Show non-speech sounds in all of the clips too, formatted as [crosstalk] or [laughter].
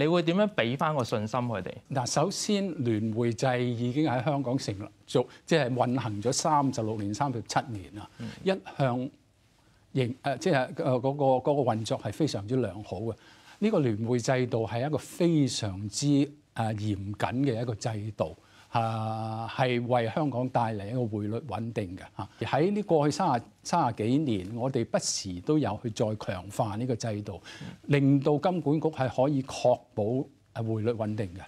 你會點樣俾翻個信心佢哋？嗱，首先聯會制已經喺香港成熟，即係運行咗三十六年三十七年啦，一向形誒即係誒嗰個嗰個運作係非常之良好嘅。呢個聯會制度係一個非常之誒嚴謹嘅一個制度。啊，係為香港帶嚟一個匯率穩定嘅嚇。喺呢過去三十三十幾年，我哋不時都有去再強化呢個制度，令到金管局係可以確保匯率穩定嘅。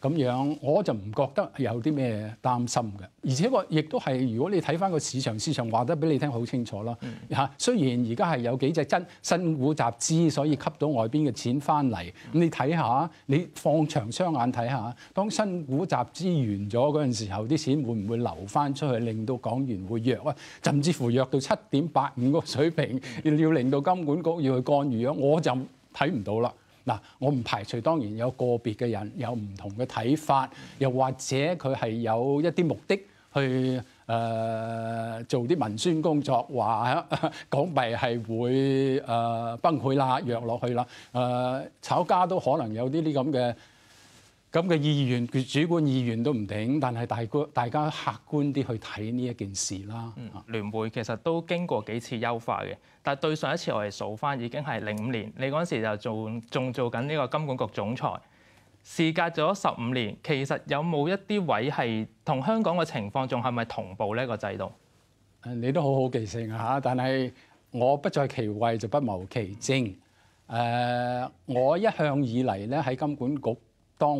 咁樣，我就唔覺得有啲咩擔心嘅。而且個亦都係，如果你睇翻個市場市場話得俾你聽好清楚啦嚇。雖然而家係有幾隻新新股集資，所以吸到外邊嘅錢翻嚟。咁你睇下，你放長雙眼睇下，當新股集資完咗嗰陣時候，啲錢會唔會流翻出去，令到港元會弱啊？甚至乎弱到七點八五個水平，要令到金管局要去干預啊？我就睇唔到啦。嗱，我唔排除當然有個別嘅人有唔同嘅睇法，又或者佢係有一啲目的去誒做啲文宣工作，話港幣係會誒崩潰啦、弱落去啦，誒炒家都可能有啲啲咁嘅。咁嘅意員主管意員都唔定，但係大大家客觀啲去睇呢一件事啦。聯會其實都經過幾次優化嘅，但對上一次我哋數翻已經係零五年，你嗰陣時就做仲做緊呢個金管局總裁，事隔咗十五年，其實有冇一啲位係同香港嘅情況仲係咪同步呢個制度你都好好記性啊！嚇，但係我不在其位就不謀其政。誒，我一向以嚟咧喺金管局。當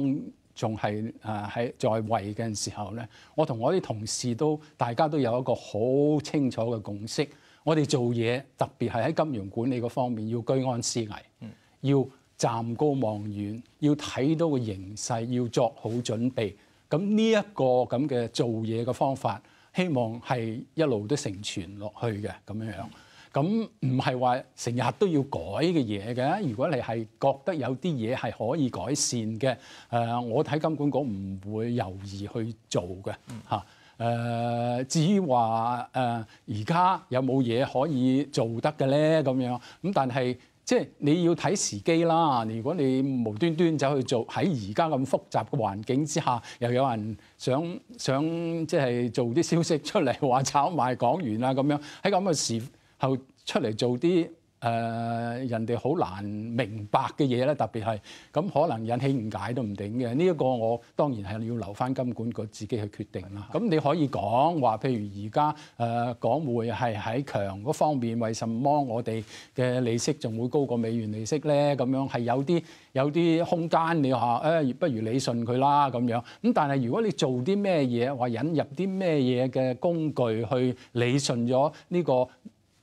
仲係啊喺在位嘅時候咧，我同我啲同事都大家都有一個好清楚嘅共識。我哋做嘢特別係喺金融管理嗰方面，要居安思危，要站高望遠，要睇到個形勢，要作好準備。咁呢一個咁嘅做嘢嘅方法，希望係一路都成全落去嘅咁樣樣。咁唔係話成日都要改嘅嘢嘅。如果你係覺得有啲嘢係可以改善嘅，誒，我睇金管局唔會猶豫去做嘅嚇。誒，至於話誒而家有冇嘢可以做得嘅咧，咁樣咁，但係即係你要睇時機啦。如果你無端端走去做喺而家咁複雜嘅環境之下，又有人想想即係做啲消息出嚟話炒賣港元啊咁樣喺咁嘅時。後出嚟做啲誒人哋好難明白嘅嘢咧，特別係咁可能引起誤解都唔定嘅。呢一個我當然係要留翻金管局自己去決定啦。咁你可以講話，譬如而家誒港匯係喺強嗰方面，為什麼我哋嘅利息仲會高過美元利息咧？咁樣係有啲有啲空間，你話誒不如理顺佢啦咁樣。咁但係如果你做啲咩嘢话引入啲咩嘢嘅工具去理順咗呢個？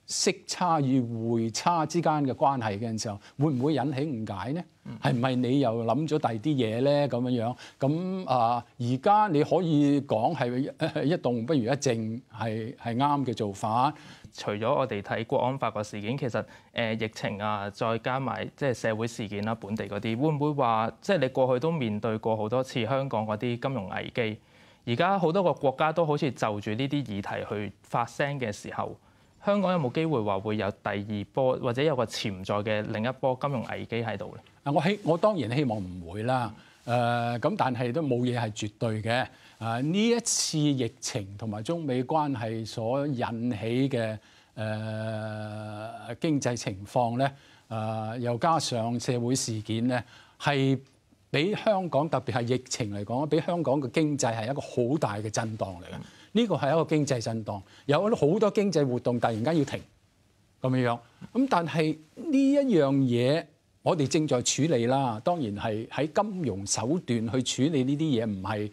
息差與匯差之間嘅關係嘅時候，會唔會引起誤解呢？係係你又諗咗第啲嘢呢？咁樣樣咁啊！而家你可以講係 [laughs] 一動不如一靜，係係啱嘅做法。除咗我哋睇國安法個事件，其實誒疫情啊，再加埋即係社會事件啦，本地嗰啲會唔會話即係你過去都面對過好多次香港嗰啲金融危機？而家好多個國家都好似就住呢啲議題去發聲嘅時候。香港有冇機會話會有第二波，或者有個潛在嘅另一波金融危機喺度咧？啊，我希我當然希望唔會啦。誒，咁但係都冇嘢係絕對嘅。啊，呢一次疫情同埋中美關係所引起嘅誒經濟情況咧，誒又加上社會事件咧，係俾香港特別係疫情嚟講，俾香港嘅經濟係一個好大嘅震盪嚟嘅。呢個係一個經濟震盪，有好多經濟活動突然間要停咁樣，咁但係呢一樣嘢我哋正在處理啦，當然係喺金融手段去處理呢啲嘢，唔係。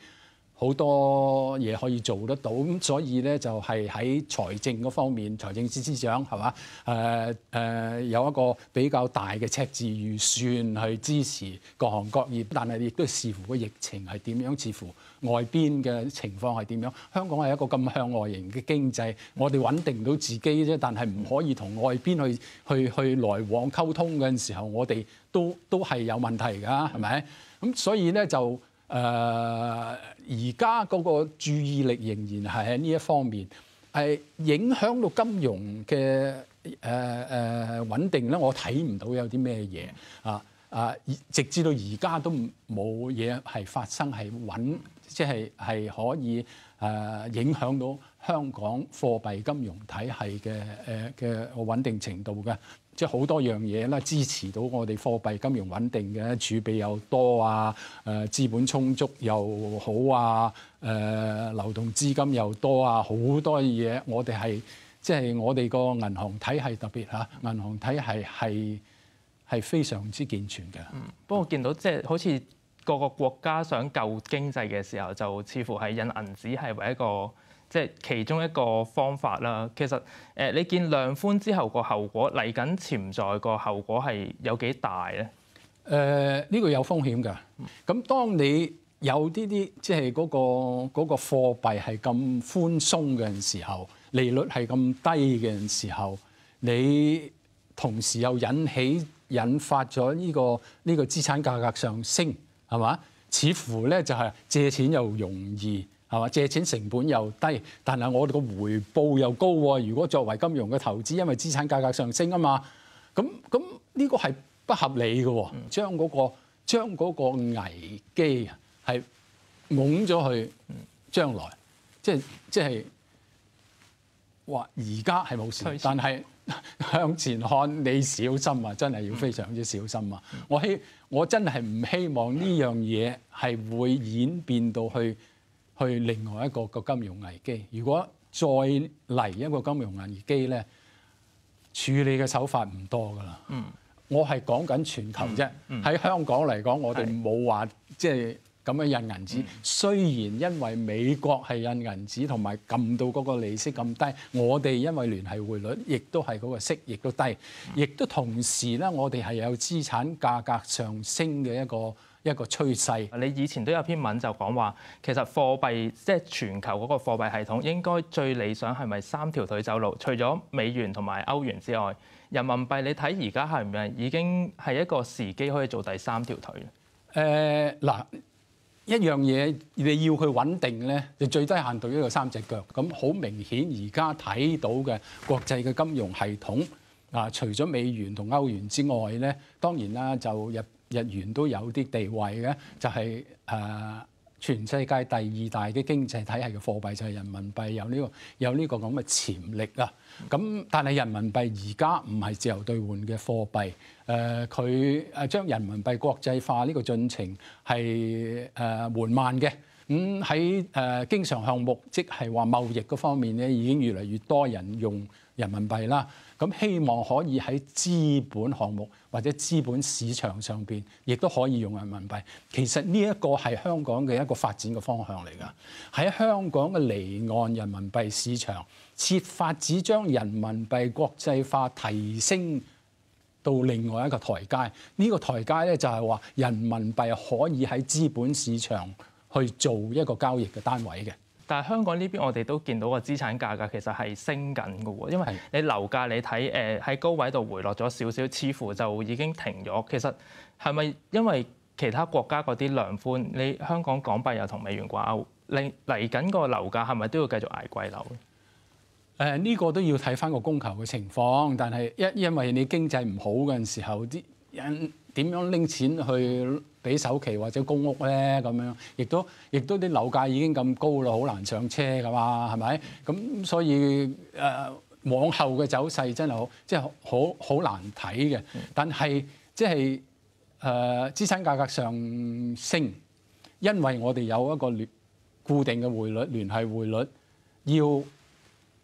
好多嘢可以做得到，咁所以咧就係喺財政嗰方面，財政司司長係嘛？誒誒有一個比較大嘅赤字預算去支持各行各業，但係亦都視乎個疫情係點樣，視乎外邊嘅情況係點樣。香港係一個咁向外型嘅經濟，我哋穩定到自己啫，但係唔可以同外邊去去去來往溝通嘅時候，我哋都都係有問題㗎，係咪？咁所以咧就。誒而家嗰個注意力仍然係喺呢一方面，係影響到金融嘅誒誒穩定咧。我睇唔到有啲咩嘢啊啊，直至到而家都冇嘢係發生係穩，即係係可以誒影響到香港貨幣金融體系嘅誒嘅穩定程度嘅。即係好多樣嘢啦，支持到我哋貨幣金融穩定嘅儲備又多啊，誒資本充足又好啊，誒流動資金又多啊，好多嘢我哋係即係我哋個銀行體系特別嚇，銀行體系係係非常之健全嘅。嗯，不過見到即係好似各個國家想救經濟嘅時候，就似乎係印銀紙係為一個。即係其中一個方法啦。其實誒，你見量寬之後個後果嚟緊潛在個後果係有幾大咧？誒，呢個有風險㗎。咁當你有啲啲即係嗰個嗰個貨幣係咁寬鬆嘅時候，利率係咁低嘅時候，你同時又引起引發咗呢個呢個資產價格上升，係嘛？似乎咧就係借錢又容易。係嘛？借錢成本又低，但係我哋個回報又高喎。如果作為金融嘅投資，因為資產價格上升啊嘛，咁咁呢個係不合理嘅，將嗰個將嗰個危機啊係拱咗去將來，即係即係話而家係冇事，但係 [laughs] 向前看，你小心啊！真係要非常之小心啊！我希我真係唔希望呢樣嘢係會演變到去。去另外一個個金融危機，如果再嚟一個金融危機咧，處理嘅手法唔多噶啦。嗯，我係講緊全球啫。喺香港嚟講，我哋冇話即係咁樣印銀紙。雖然因為美國係印銀紙同埋撳到嗰個利息咁低，我哋因為聯係匯率亦都係嗰個息亦都低，亦都同時咧，我哋係有資產價格上升嘅一個。一個趨勢，你以前都有篇文就講話，其實貨幣即係全球嗰個貨幣系統，應該最理想係咪三條腿走路？除咗美元同埋歐元之外，人民幣你睇而家係咪已經係一個時機可以做第三條腿？誒嗱，一樣嘢你要去穩定咧，你最低限度一要三隻腳。咁好明顯而家睇到嘅國際嘅金融系統啊，除咗美元同歐元之外咧，當然啦就入。日元都有啲地位嘅，就係誒全世界第二大嘅經濟體系嘅貨幣就係人民幣，有呢個有呢個咁嘅潛力啊！咁但係人民幣而家唔係自由兑換嘅貨幣，誒佢誒將人民幣國際化呢個進程係誒緩慢嘅。咁喺誒經常項目，即係話貿易嗰方面咧，已經越嚟越多人用。人民幣啦，咁希望可以喺資本項目或者資本市場上邊，亦都可以用人民幣。其實呢一個係香港嘅一個發展嘅方向嚟噶。喺香港嘅離岸人民幣市場，設法只將人民幣國際化提升到另外一個台階。呢個台階咧就係話人民幣可以喺資本市場去做一個交易嘅單位嘅。但係香港呢邊，我哋都見到個資產價格其實係升緊嘅喎，因為你樓價你睇誒喺高位度回落咗少少，似乎就已經停咗。其實係咪因為其他國家嗰啲量寬？你香港港幣又同美元掛鈎，你嚟緊個樓價係咪都要繼續捱貴樓咧？呢個都要睇翻個供求嘅情況，但係一因為你經濟唔好嘅時候啲人。點樣拎錢去俾首期或者公屋咧？咁樣亦都亦都啲樓價已經咁高啦，好難上車噶嘛？係咪？咁所以誒往後嘅走勢真係好，即係好好難睇嘅。但係即係誒資產價格上升，因為我哋有一個固定嘅匯率聯係匯率，要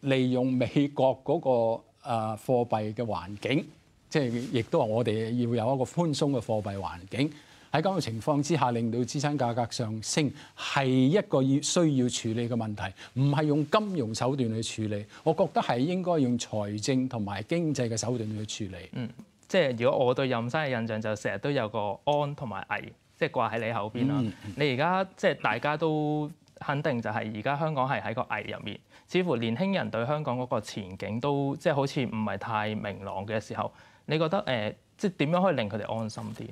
利用美國嗰個誒貨幣嘅環境。即係亦都話，我哋要有一個寬鬆嘅貨幣環境。喺咁嘅情況之下，令到資產價格上升係一個要需要處理嘅問題，唔係用金融手段去處理。我覺得係應該用財政同埋經濟嘅手段去處理。嗯，即係如果我對任生嘅印象就成日都有個安同埋危，即係掛喺你后邊啦。你而家即係大家都肯定就係而家香港係喺個危入面，似乎年輕人對香港嗰個前景都即係好似唔係太明朗嘅時候。你覺得誒，即點樣可以令佢哋安心啲？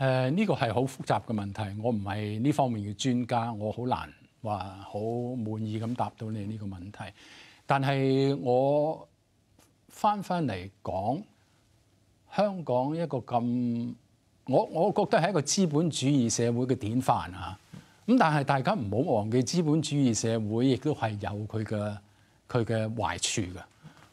誒，呢個係好複雜嘅問題，我唔係呢方面嘅專家，我好難話好滿意咁答到你呢個問題。但係我翻翻嚟講，香港一個咁，我我覺得係一個資本主義社會嘅典範啊。咁但係大家唔好忘記資本主義社會亦都係有佢嘅佢嘅壞處嘅。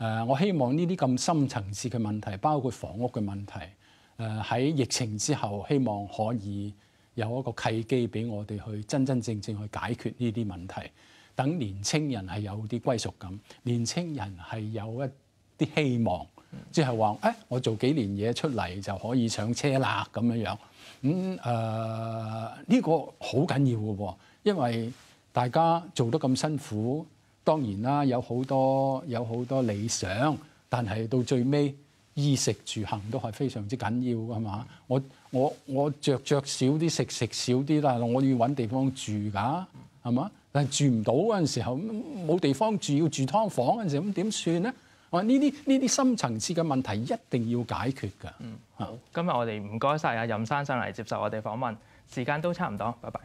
誒，我希望呢啲咁深層次嘅問題，包括房屋嘅問題，誒喺疫情之後，希望可以有一個契機俾我哋去真真正正去解決呢啲問題，等年青人係有啲歸屬感，年青人係有一啲希望，即係話誒，我做幾年嘢出嚟就可以上車啦咁樣樣，咁誒呢個好緊要嘅喎，因為大家做得咁辛苦。當然啦，有好多有好多理想，但係到最尾衣食住行都係非常之緊要，噶嘛？我我我着着少啲，食食少啲，但係我要揾地方住㗎，係嘛？但係住唔到嗰陣時候，冇地方住，要住劏房嗰陣時，咁點算咧？我話呢啲呢啲深層次嘅問題一定要解決㗎。好，今日我哋唔該晒阿任生上嚟接受我哋訪問，時間都差唔多，拜拜。